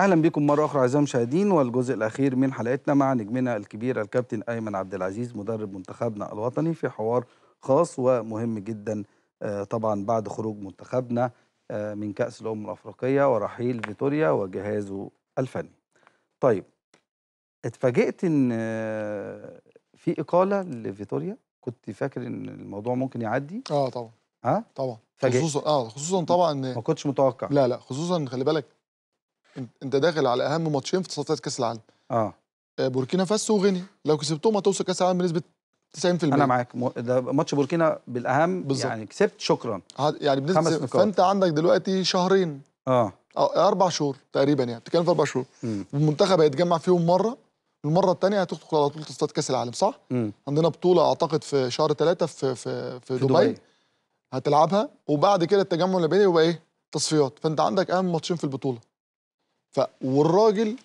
اهلا بكم مره اخرى اعزائي المشاهدين والجزء الاخير من حلقتنا مع نجمنا الكبير الكابتن ايمن عبد العزيز مدرب منتخبنا الوطني في حوار خاص ومهم جدا آه، طبعا بعد خروج منتخبنا آه، من كاس الامم الافريقيه ورحيل فيتوريا وجهازه الفني. طيب اتفاجئت ان آه، في اقاله لفيتوريا كنت فاكر ان الموضوع ممكن يعدي اه طبعا ها طبعا خصوصا اه خصوصا طبعا ما كنتش متوقع لا لا خصوصا خلي بالك انت داخل على اهم ماتشين في تصفيات كاس العالم اه, آه، بوركينا فاسو وغينيا لو كسبتهم هتوصل كاس العالم بنسبه 90% انا معاك ده ماتش بوركينا بالاهم بالزبط. يعني كسبت شكرا يعني بنسبه فانت عندك دلوقتي شهرين اه اربع شهور تقريبا يعني بتتكلم في اربع شهور المنتخب هيتجمع فيهم مره المره الثانيه هتدخل على طول تصفيات كاس العالم صح؟ م. عندنا بطوله اعتقد في شهر ثلاثه في في في, في دبي. دبي هتلعبها وبعد كده التجمع اللي بيني يبقى ايه؟ تصفيات فانت عندك اهم ماتشين في البطوله ف والراجل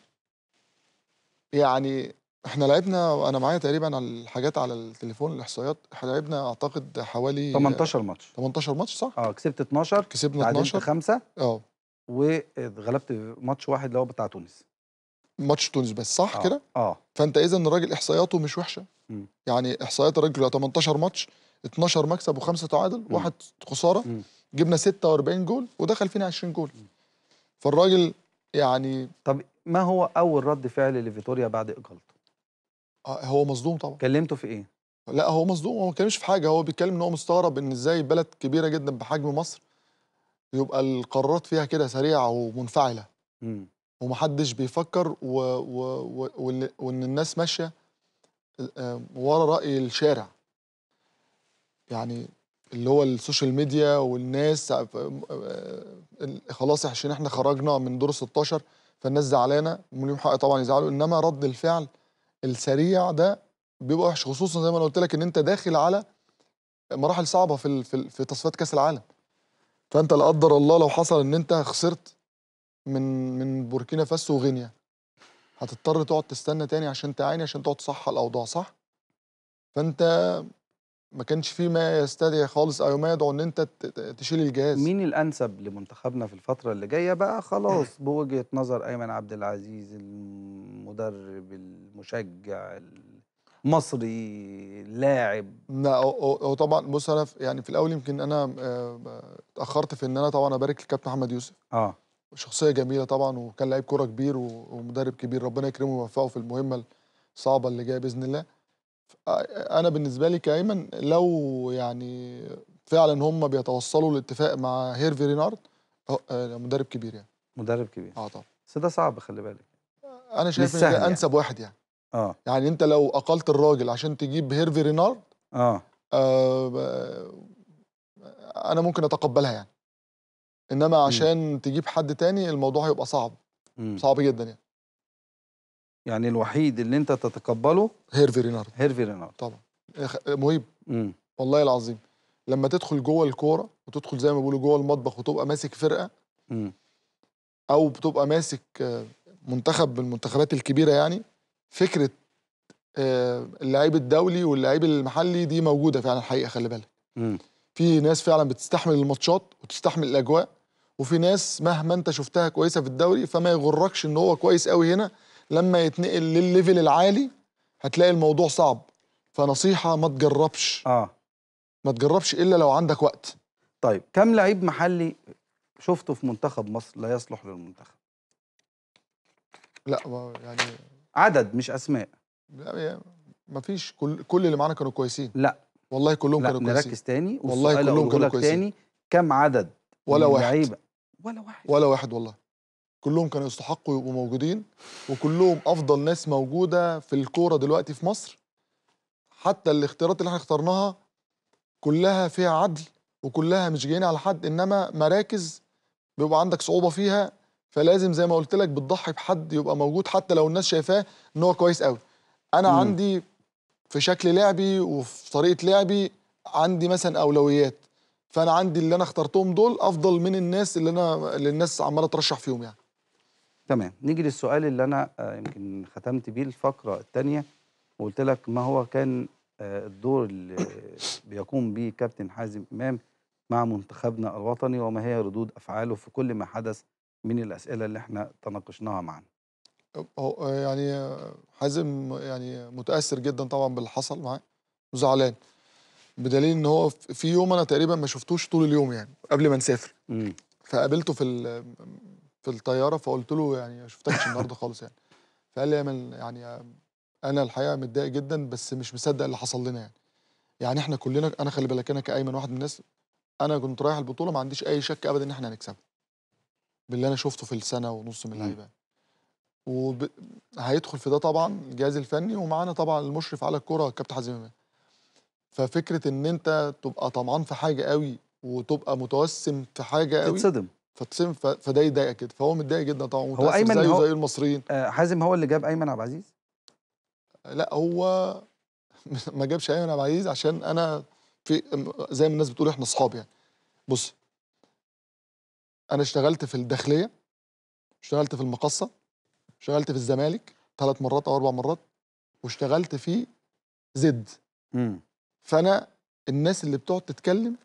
يعني احنا لعبنا انا معايا تقريبا على الحاجات على التليفون الاحصائيات احنا لعبنا اعتقد حوالي 18 ماتش 18 ماتش صح؟ اه كسبت 12 كسبنا 12 خمسه اه وغلبت ماتش واحد اللي هو بتاع تونس ماتش تونس بس صح آه. كده؟ اه فانت اذا الراجل احصائياته مش وحشه م. يعني احصائيات الراجل 18 ماتش 12 مكسب وخمسه تعادل واحد خساره م. جبنا 46 جول ودخل فينا 20 جول م. فالراجل يعني طب ما هو اول رد فعل لفيتوريا بعد اقالته آه، هو مصدوم طبعا كلمته في ايه لا هو مصدوم هو ما بيتكلمش في حاجه هو بيتكلم ان هو مستغرب ان ازاي بلد كبيره جدا بحجم مصر يبقى القرارات فيها كده سريعه ومنفعله امم ومحدش بيفكر و... و... و... وان الناس ماشيه آه، ورا راي الشارع يعني اللي هو السوشيال ميديا والناس آه، خلاص عشان احنا خرجنا من دور 16 فالناس زعلانه وليهم حق طبعا يزعلوا انما رد الفعل السريع ده بيبقى وحش خصوصا زي ما انا قلت لك ان انت داخل على مراحل صعبه في في تصفيات كاس العالم فانت لا قدر الله لو حصل ان انت خسرت من من بوركينا فاسو وغينيا هتضطر تقعد تستنى تاني عشان تعاني عشان تقعد تصحى الاوضاع صح فانت ما كانش فيه ما يستدعي خالص او ما يدعو ان انت تشيل الجهاز مين الانسب لمنتخبنا في الفتره اللي جايه بقى خلاص بوجهه نظر ايمن عبد العزيز المدرب المشجع المصري لاعب لا هو طبعا بص انا يعني في الاول يمكن انا آه، اتاخرت في ان انا طبعا ابارك لكابتن احمد يوسف اه شخصيه جميله طبعا وكان لعيب كوره كبير ومدرب كبير ربنا يكرمه ويوفقه في المهمه الصعبه اللي جايه باذن الله انا بالنسبه لي كايمن لو يعني فعلا هم بيتوصلوا لاتفاق مع هيرفي رينارد آه، مدرب كبير يعني مدرب كبير اه طبعا بس ده صعب خلي بالك انا شايف ان ده يعني. انسب واحد يعني اه يعني انت لو اقلت الراجل عشان تجيب هيرفي رينارد اه, آه, آه، انا ممكن اتقبلها يعني انما عشان م. تجيب حد تاني الموضوع هيبقى صعب م. صعب جدا يعني يعني الوحيد اللي انت تتقبله هيرفي رينارد هيرفي رينارد طبعا إيه، مهيب مم. والله العظيم لما تدخل جوه الكوره وتدخل زي ما بيقولوا جوه المطبخ وتبقى ماسك فرقه مم. او بتبقى ماسك آه، منتخب من المنتخبات الكبيره يعني فكره آه، اللعيب الدولي واللعيب المحلي دي موجوده فعلا الحقيقه خلي بالك في ناس فعلا بتستحمل الماتشات وتستحمل الاجواء وفي ناس مهما انت شفتها كويسه في الدوري فما يغركش ان هو كويس قوي هنا لما يتنقل للليفل العالي هتلاقي الموضوع صعب فنصيحه ما تجربش اه ما تجربش الا لو عندك وقت طيب كم لعيب محلي شفته في منتخب مصر لا يصلح للمنتخب لا يعني عدد مش اسماء لا يعني ما فيش كل كل اللي معانا كانوا كويسين لا والله كلهم لا كانوا كويسين نركز تاني والله كلهم كانوا كويسين تاني كم عدد ولا واحد لعيبه ولا واحد ولا واحد والله كلهم كانوا يستحقوا يبقوا موجودين وكلهم افضل ناس موجوده في الكوره دلوقتي في مصر حتى الاختيارات اللي احنا اخترناها كلها فيها عدل وكلها مش جايين على حد انما مراكز بيبقى عندك صعوبه فيها فلازم زي ما قلت لك بتضحي بحد يبقى موجود حتى لو الناس شايفاه ان هو كويس قوي انا م. عندي في شكل لعبي وفي طريقه لعبي عندي مثلا اولويات فانا عندي اللي انا اخترتهم دول افضل من الناس اللي انا اللي الناس عماله ترشح فيهم يعني تمام نيجي للسؤال اللي انا آه، يمكن ختمت بيه الفقره الثانيه وقلت لك ما هو كان آه، الدور اللي بيقوم به كابتن حازم امام مع منتخبنا الوطني وما هي ردود افعاله في كل ما حدث من الاسئله اللي احنا تناقشناها معا آه، يعني حازم يعني متاثر جدا طبعا باللي حصل معاه وزعلان بدليل ان هو في يوم انا تقريبا ما شفتوش طول اليوم يعني قبل ما نسافر فقابلته في في الطياره فقلت له يعني ما شفتكش النهارده خالص يعني فقال لي من يعني انا الحقيقه متضايق جدا بس مش مصدق اللي حصل لنا يعني يعني احنا كلنا انا خلي بالك انا كايمن واحد من الناس انا كنت رايح البطوله ما عنديش اي شك ابدا ان احنا هنكسبها باللي انا شفته في السنه ونص من اللعيبه وهيدخل في ده طبعا الجهاز الفني ومعانا طبعا المشرف على الكره كابتن حازم امام ففكره ان انت تبقى طمعان في حاجه قوي وتبقى متوسم في حاجه قوي تتصدم فتصم فده يضايقك كده فهو متضايق جدا طبعا هو ايمن زيه هو زي المصريين آه، حازم هو اللي جاب ايمن عبد العزيز؟ لا هو ما جابش ايمن عبد العزيز عشان انا في زي ما الناس بتقول احنا اصحاب يعني بص انا اشتغلت في الداخليه اشتغلت في المقصه اشتغلت في الزمالك ثلاث مرات او اربع مرات واشتغلت في زد فانا الناس اللي بتقعد تتكلم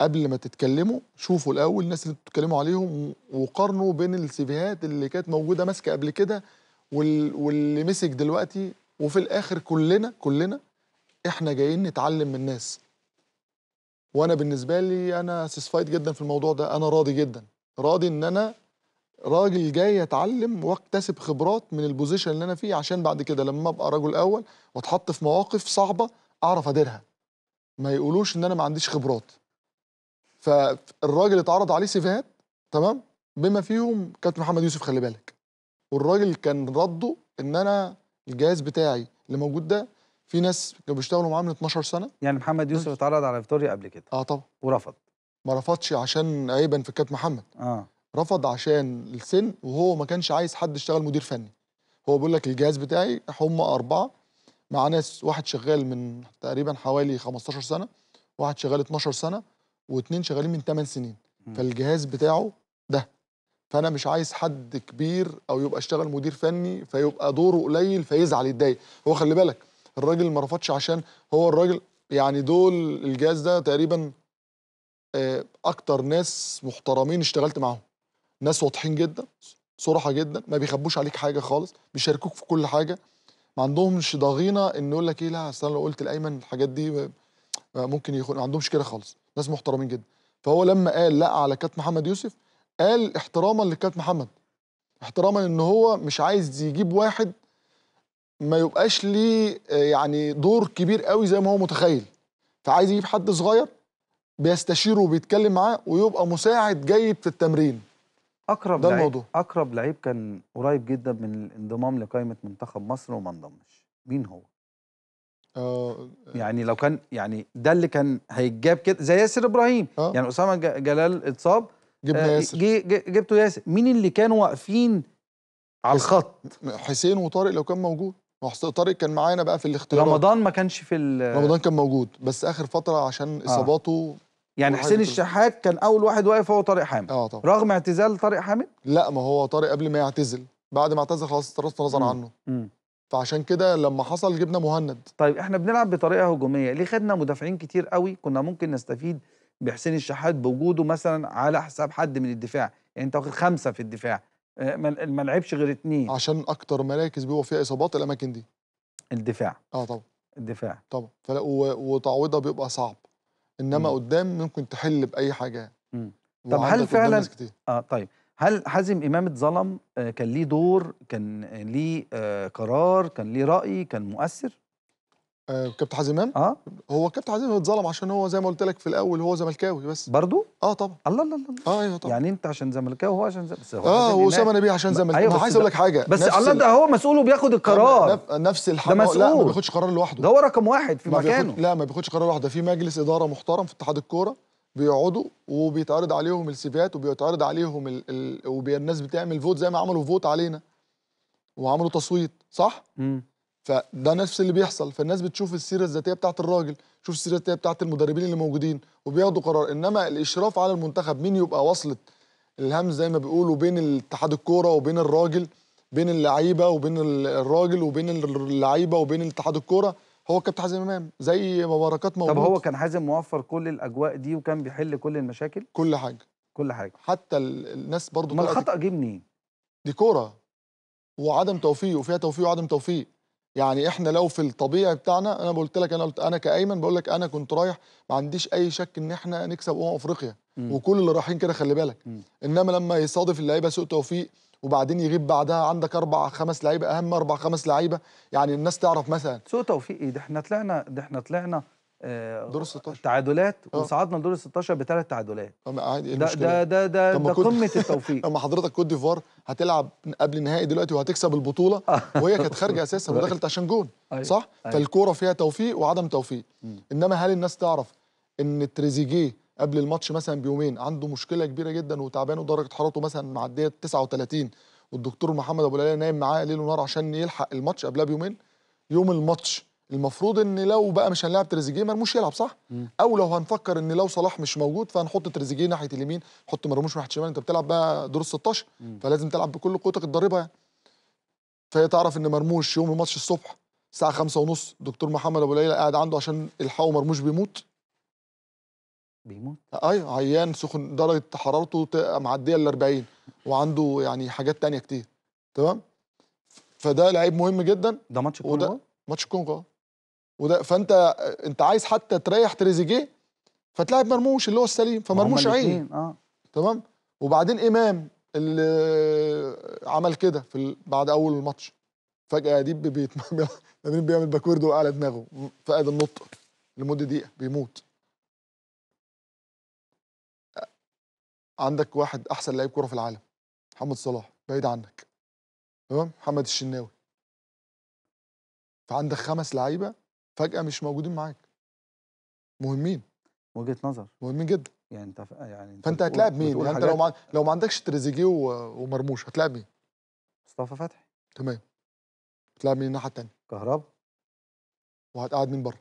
قبل ما تتكلموا شوفوا الاول الناس اللي بتتكلموا عليهم وقارنوا بين السيفيهات اللي كانت موجوده ماسكه قبل كده وال... واللي مسك دلوقتي وفي الاخر كلنا كلنا احنا جايين نتعلم من الناس وانا بالنسبه لي انا سيسفايد جدا في الموضوع ده انا راضي جدا راضي ان انا راجل جاي اتعلم واكتسب خبرات من البوزيشن اللي انا فيه عشان بعد كده لما ابقى رجل اول واتحط في مواقف صعبه اعرف اديرها ما يقولوش ان انا ما عنديش خبرات فالراجل اتعرض عليه سيفيهات تمام بما فيهم كابتن محمد يوسف خلي بالك والراجل كان رده ان انا الجهاز بتاعي اللي موجود ده في ناس كانوا بيشتغلوا معاه من 12 سنه يعني محمد يوسف اتعرض على فيتوريا قبل كده اه طبعا ورفض ما رفضش عشان عيبا في الكابتن محمد اه رفض عشان السن وهو ما كانش عايز حد يشتغل مدير فني هو بيقول لك الجهاز بتاعي هم اربعه مع ناس واحد شغال من تقريبا حوالي 15 سنه واحد شغال 12 سنه واثنين شغالين من 8 سنين فالجهاز بتاعه ده فانا مش عايز حد كبير او يبقى اشتغل مدير فني فيبقى دوره قليل فيزعل يتضايق هو خلي بالك الراجل ما رفضش عشان هو الراجل يعني دول الجهاز ده تقريبا آه، اكتر ناس محترمين اشتغلت معاهم ناس واضحين جدا صراحه جدا ما بيخبوش عليك حاجه خالص بيشاركوك في كل حاجه ما عندهمش ضغينه ان يقول لك ايه لا اصل انا لو قلت لايمن الحاجات دي ممكن يخون ما عندهمش كده خالص ناس محترمين جدا فهو لما قال لا على كابتن محمد يوسف قال احتراما لكابتن محمد احتراما ان هو مش عايز يجيب واحد ما يبقاش ليه آه، يعني دور كبير قوي زي ما هو متخيل فعايز يجيب حد صغير بيستشيره وبيتكلم معاه ويبقى مساعد جيد في التمرين اقرب ده الموضوع اقرب لعيب كان قريب جدا من الانضمام لقائمه منتخب مصر وما انضمش مين هو اه يعني لو كان يعني ده اللي كان هيتجاب كده زي ياسر ابراهيم أوه. يعني اسامه جلال اتصاب جبنا آه، ياسر جي جبته ياسر مين اللي كانوا واقفين على الخط حسين وطارق لو كان موجود طارق كان معانا بقى في الاختيارات رمضان ما كانش في رمضان كان موجود بس اخر فتره عشان آه. اصاباته يعني حسين الشحات كان اول واحد واقف هو طارق حامد اه طبعا رغم اعتزال طارق حامد لا ما هو طارق قبل ما يعتزل بعد ما اعتزل خلاص صرفت نظر عنه مم. فعشان كده لما حصل جبنا مهند طيب احنا بنلعب بطريقه هجوميه ليه خدنا مدافعين كتير قوي كنا ممكن نستفيد بحسين الشحات بوجوده مثلا على حساب حد من الدفاع يعني انت واخد خمسه في الدفاع آه، ما لعبش غير اتنين عشان اكتر مراكز بيبقى فيها اصابات الاماكن دي الدفاع اه طبعا الدفاع طبعا وتعويضها بيبقى صعب انما م. قدام ممكن تحل باي حاجه م. طب هل فعلا اه طيب هل حازم امام اتظلم آه، كان ليه دور كان ليه آه، قرار كان ليه راي كان مؤثر آه، كابتن حازم امام اه هو كابتن حازم امام اتظلم عشان هو زي ما قلت لك في الاول هو زملكاوي بس برضه اه طبعا الله الله الله اه ايوه طبعا يعني انت عشان زملكاوي وهو عشان زم... بس هو اه اسامه نبيه عشان زملكاوي ايوه عايز اقول لك حاجه بس الله ده هو مسؤول وبياخد القرار نفس الحاجه ده مسؤول لا ما بياخدش قرار لوحده ده هو رقم واحد في مكانه لا ما بياخدش قرار لوحده في مجلس اداره محترم في اتحاد الكوره بيقعدوا وبيتعرض عليهم السيفيات وبيتعرض عليهم ال... ال... والناس بتعمل فوت زي ما عملوا فوت علينا وعملوا تصويت صح؟ مم. فده نفس اللي بيحصل فالناس بتشوف السيره الذاتيه بتاعت الراجل تشوف السيره الذاتيه بتاعت المدربين اللي موجودين وبياخدوا قرار انما الاشراف على المنتخب مين يبقى وصلت الهم زي ما بيقولوا بين اتحاد الكوره وبين الراجل بين اللعيبه وبين الراجل وبين اللعيبه وبين اتحاد الكوره هو كابتن حازم امام زي ما بركات موجود طب هو كان حازم موفر كل الاجواء دي وكان بيحل كل المشاكل كل حاجه كل حاجه حتى الناس برضو ما الخطا جه منين دي كوره وعدم توفيق وفيها توفيق وعدم توفيق يعني احنا لو في الطبيعي بتاعنا انا قلت لك انا قلت انا كايمن بقول لك انا كنت رايح ما عنديش اي شك ان احنا نكسب امم افريقيا أمم. وكل اللي رايحين كده خلي بالك أمم. انما لما يصادف اللعيبه سوء توفيق وبعدين يغيب بعدها عندك اربع خمس لعيبه اهم اربع خمس لعيبه يعني الناس تعرف مثلا سوء توفيق ايه ده احنا طلعنا ده احنا طلعنا آه، دور ال 16 تعادلات آه. وصعدنا لدور ال 16 بثلاث تعادلات عادي إيه ده ده ده ده, ده قمه التوفيق لما حضرتك كوت ديفوار هتلعب قبل النهائي دلوقتي وهتكسب البطوله آه. وهي كانت خارجه اساسا ودخلت عشان جون أيوة، صح أيوه. فالكوره فيها توفيق وعدم توفيق م. انما هل الناس تعرف ان تريزيجيه قبل الماتش مثلا بيومين عنده مشكله كبيره جدا وتعبان ودرجه حرارته مثلا معديه 39 والدكتور محمد ابو العلا نايم معاه ليل ونهار عشان يلحق الماتش قبلها بيومين يوم الماتش المفروض ان لو بقى مش هنلعب تريزيجيه مرموش يلعب صح مم. او لو هنفكر ان لو صلاح مش موجود فهنحط تريزيجيه ناحيه اليمين نحط مرموش ناحيه الشمال انت بتلعب بقى دور ال 16 مم. فلازم تلعب بكل قوتك تضربها يعني فهي تعرف ان مرموش يوم الماتش الصبح الساعه 5:30 دكتور محمد ابو العلا قاعد عنده عشان الحقه مرموش بيموت بيموت ايوه عيان سخن درجه حرارته معديه ال 40 وعنده يعني حاجات تانية كتير تمام فده لعيب مهم جدا ده ماتش الكونغو وده ماتش الكونغو اه وده فانت انت عايز حتى تريح تريزيجيه فتلاعب مرموش اللي هو السليم فمرموش عين اه تمام وبعدين امام اللي عمل كده في بعد اول الماتش فجاه اديب بيت... بيعمل باكورد وقع على دماغه فقد النطق لمده دقيقه بيموت عندك واحد احسن لعيب كوره في العالم محمد صلاح بعيد عنك تمام محمد الشناوي فعندك خمس لعيبه فجاه مش موجودين معاك مهمين وجهه نظر مهمين جدا يعني انت ف... يعني انت فانت هتلاعب مين يعني انت لو ما لو ما عندكش تريزيجيه و... ومرموش هتلاعب مين مصطفى فتحي تمام هتلاعب مين الناحيه الثانيه كهربا وهتقعد مين بره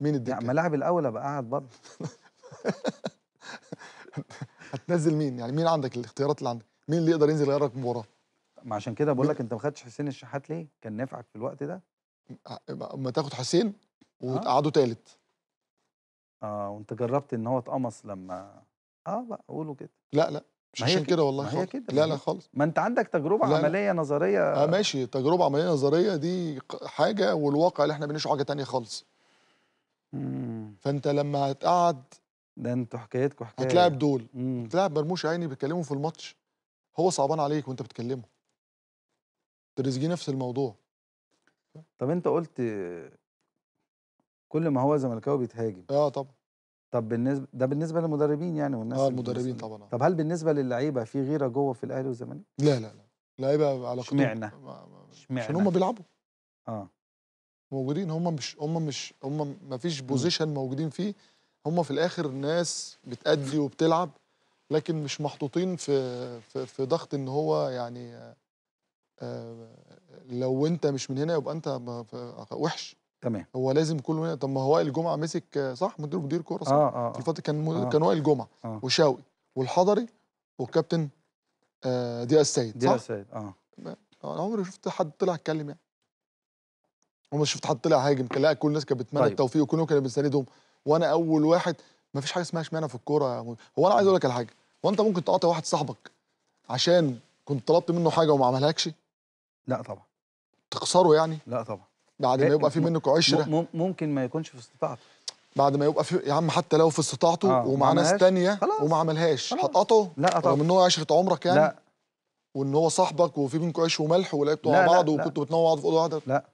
مين الدكه يعني ملاعب الاول ابقى قاعد بره هتنزل مين يعني مين عندك الاختيارات اللي عندك مين اللي يقدر ينزل يغيرك مباراه ما عشان كده بقول لك انت ما خدتش حسين الشحات ليه كان نافعك في الوقت ده ما تاخد حسين آه. وتقعده ثالث اه وانت جربت ان هو اتقمص لما اه بقى قولوا كده لا لا مش عشان كده والله ما هي كده لا لا خالص ما انت عندك تجربه لا عمليه لا. نظريه آه ماشي تجربه عمليه نظريه دي حاجه والواقع اللي احنا بنشوفه حاجه ثانيه خالص مم. فانت لما هتقعد ده انتوا حكايتكم حكايه هتلاعب دول هتلاعب مرموش عيني بيتكلموا في الماتش هو صعبان عليك وانت بتكلمه تريزيجيه نفس الموضوع طب انت قلت كل ما هو زملكاوي بيتهاجم اه طبعا طب بالنسبه ده بالنسبه للمدربين يعني والناس اه المدربين طبعا طب هل بالنسبه للعيبه في غيره جوه في الاهلي والزمالك؟ لا لا لا لعيبه على اشمعنى؟ اشمعنى؟ عشان هم بيلعبوا اه موجودين هم مش هم مش هم ما فيش بوزيشن موجودين فيه هم في الاخر ناس بتأدي وبتلعب لكن مش محطوطين في في, في ضغط ان هو يعني آه، لو انت مش من هنا يبقى انت وحش تمام هو لازم كله هنا طب ما هو وائل جمعه مسك صح مدير مدير كوره صح آه آه, آه. في الفتره كان آه كان وائل جمعه آه وشاوي والحضري والكابتن دي السيد السيد دي السيد اه انا آه. عمري شفت حد طلع اتكلم يعني عمري شفت حد طلع هاجم كان لا كل الناس كانت بتتمنى طيب. التوفيق وكلهم كانوا بيساندهم وانا اول واحد ما فيش حاجه اسمها اشمعنى في الكوره هو انا عايز اقول لك على حاجه هو انت ممكن تقاطع واحد صاحبك عشان كنت طلبت منه حاجه وما عملهاكش لا طبعا تخسره يعني لا طبعا بعد ما إيه، يبقى في منك عشره ممكن ما يكونش في استطاعته بعد ما يبقى في يا عم حتى لو في استطاعته آه ومع ناس ثانيه وما عملهاش هتقاطعه لا طبعا رغم ان هو عشره عمرك يعني لا وان هو صاحبك وفي بينكم عيش وملح ولعبتوا مع بعض وكنتوا بتنوعوا بعض في اوضه واحده لا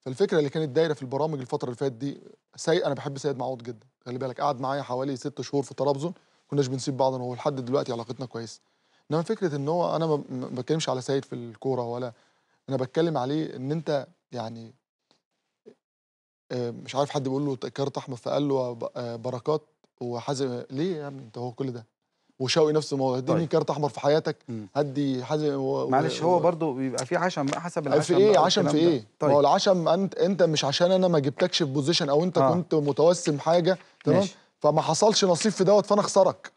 فالفكره اللي كانت دايره في البرامج الفتره اللي فاتت دي سيد انا بحب سيد معوض جدا خلي بالك قعد معايا حوالي ست شهور في طرابزون كناش بنسيب بعض انا وهو لحد دلوقتي علاقتنا كويسه انما فكره ان هو انا ما بتكلمش على سيد في الكوره ولا انا بتكلم عليه ان انت يعني آه، مش عارف حد بيقول له كارت احمر فقال له آه، بركات وحازم ليه يا ابني انت هو كل ده وشوقي نفسه ما اديني طيب. كارت احمر في حياتك هدي حاجه و... معلش هو برضو بيبقى في عشم إيه؟ بقى حسب العشم في ايه عشم في ايه طيب. ما هو طيب. العشم انت انت مش عشان انا ما جبتكش في بوزيشن او انت آه. كنت متوسم حاجه تمام فما حصلش نصيب في دوت فانا اخسرك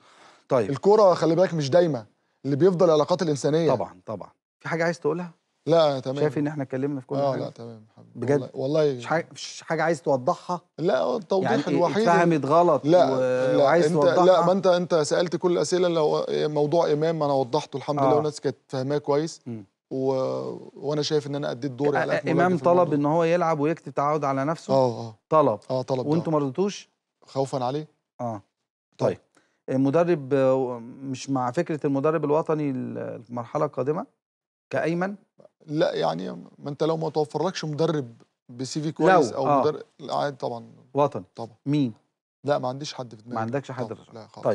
طيب الكوره خلي بالك مش دايمه اللي بيفضل العلاقات الانسانيه طبعا طبعا في حاجه عايز تقولها لا تمام شايف ان احنا اتكلمنا في كل آه، حاجه آه لا تمام حبيبي بجد والله مش حاجه مش حاجه عايز توضحها لا التوضيح يعني الوحيد اتفهمت غلط لا, و... لا وعايز انت توضحها لا ما انت انت سالت كل الاسئله لو إيه، موضوع امام انا وضحته الحمد آه. لله والناس كانت فاهماه كويس و... وانا شايف ان انا اديت دوري على امام طلب ان هو يلعب ويكتب تعود على نفسه اه اه طلب اه طلب وانتوا ما رضيتوش خوفا عليه اه طيب. طيب المدرب مش مع فكره المدرب الوطني المرحله القادمه كأيمن؟ لا يعني ما انت لو ما توفرلكش مدرب بسي في كويس او آه. مدرب عادي طبعا وطني طبعا مين؟ لا ما عنديش حد في دماغي ما عندكش حد طبعا. لا خالص طيب.